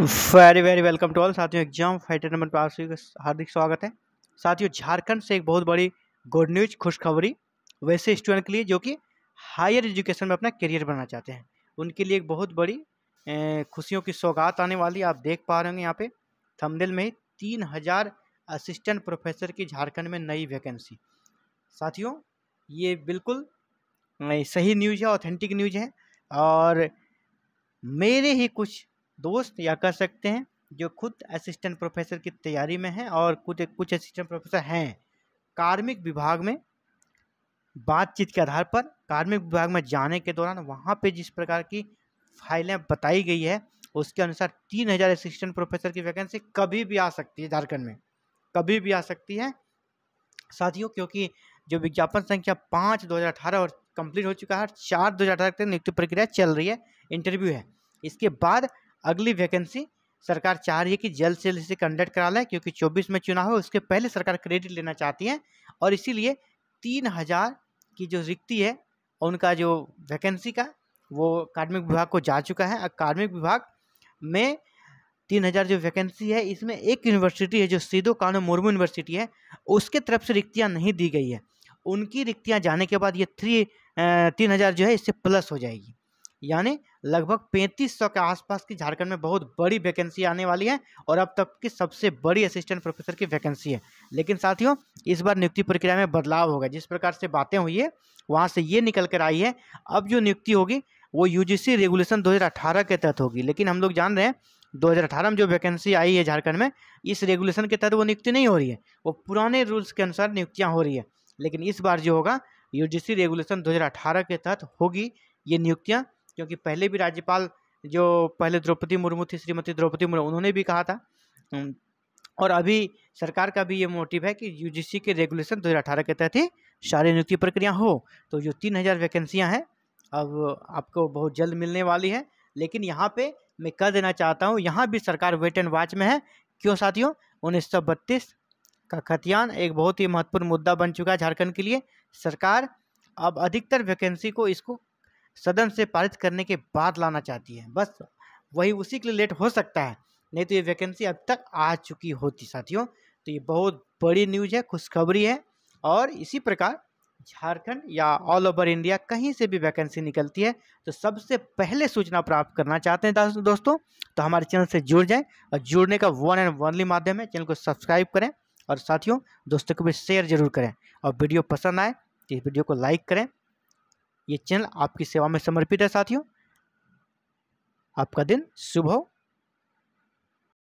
very very welcome to all साथियों exam fighter number पास का हार्दिक स्वागत है साथियों झारखंड से एक बहुत बड़ी गुड न्यूज खुशखबरी वैसे स्टूडेंट के लिए जो कि हायर एजुकेशन में अपना करियर बनाना चाहते हैं उनके लिए एक बहुत बड़ी खुशियों की सौगात आने वाली आप देख पा रहे होंगे यहाँ पे थमदिल में तीन हज़ार असिस्टेंट प्रोफेसर की झारखंड में नई वैकेंसी साथियों ये बिल्कुल सही न्यूज़ है ऑथेंटिक न्यूज़ है और मेरे ही कुछ दोस्त या कह सकते हैं जो खुद असिस्टेंट प्रोफेसर की तैयारी में हैं और कुछ कुछ असिस्टेंट प्रोफेसर हैं कार्मिक विभाग में बातचीत के आधार पर कार्मिक विभाग में जाने के दौरान वहाँ पे जिस प्रकार की फाइलें बताई गई है उसके अनुसार तीन हज़ार असिस्टेंट प्रोफेसर की वैकेंसी कभी भी आ सकती है झारखंड में कभी भी आ सकती है साथियों क्योंकि जो विज्ञापन संख्या पाँच दो हज़ार अठारह और कंप्लीट हो चुका है चार दो हज़ार अठारह नियुक्ति प्रक्रिया चल रही है इंटरव्यू है इसके बाद अगली वैकेंसी सरकार चाह रही है कि जल्द से जल्द इसे कंडक्ट करा लें क्योंकि 24 में चुनाव है उसके पहले सरकार क्रेडिट लेना चाहती है और इसीलिए तीन हज़ार की जो रिक्ति है उनका जो वैकेंसी का वो कार्मिक विभाग को जा चुका है कार्मिक विभाग में तीन हज़ार जो वैकेंसी है इसमें एक यूनिवर्सिटी है जो सीधो कानो मुर्मू यूनिवर्सिटी है उसके तरफ से रिक्तियाँ नहीं दी गई है उनकी रिक्तियाँ जाने के बाद ये थ्री तीन हज़ार जो है इससे प्लस हो जाएगी यानी लगभग 3500 के आसपास की झारखंड में बहुत बड़ी वैकेंसी आने वाली है और अब तक की सबसे बड़ी असिस्टेंट प्रोफेसर की वैकेंसी है लेकिन साथियों इस बार नियुक्ति प्रक्रिया में बदलाव होगा जिस प्रकार से बातें हुई है वहाँ से ये निकल कर आई है अब जो नियुक्ति होगी वो यू रेगुलेशन दो के तहत होगी लेकिन हम लोग जान रहे हैं 2018 में जो वैकेंसी आई है झारखंड में इस रेगुलेशन के तहत वो नियुक्ति नहीं हो रही है वो पुराने रूल्स के अनुसार नियुक्तियाँ हो रही है लेकिन इस बार जो होगा यूजीसी रेगुलेशन 2018 के तहत होगी ये नियुक्तियाँ क्योंकि पहले भी राज्यपाल जो पहले द्रौपदी मुर्मू थी श्रीमती द्रौपदी मुर्मू उन्होंने भी कहा था हम्म, और अभी सरकार का भी ये मोटिव है कि यूजीसी के रेगुलेशन 2018 के तहत ही सारी नियुक्ति प्रक्रिया हो तो जो तीन हज़ार वैकेंसियाँ हैं अब आपको बहुत जल्द मिलने वाली है लेकिन यहाँ पे मैं कह देना चाहता हूँ यहाँ भी सरकार वेट एंड वॉच में है क्यों साथियों उन्नीस का खतियान एक बहुत ही महत्वपूर्ण मुद्दा बन चुका है झारखंड के लिए सरकार अब अधिकतर वैकेंसी को इसको सदन से पारित करने के बाद लाना चाहती है बस वही उसी के लिए लेट हो सकता है नहीं तो ये वैकेंसी अब तक आ चुकी होती साथियों तो ये बहुत बड़ी न्यूज़ है खुशखबरी है और इसी प्रकार झारखंड या ऑल ओवर इंडिया कहीं से भी वैकेंसी निकलती है तो सबसे पहले सूचना प्राप्त करना चाहते हैं दोस्तों तो हमारे चैनल से जुड़ जाएं और जुड़ने का वन एंड वनली माध्यम है चैनल को सब्सक्राइब करें और साथियों दोस्तों को भी शेयर जरूर करें और वीडियो पसंद आए तो इस वीडियो को लाइक करें ये चैनल आपकी सेवा में समर्पित है साथियों आपका दिन शुभ हो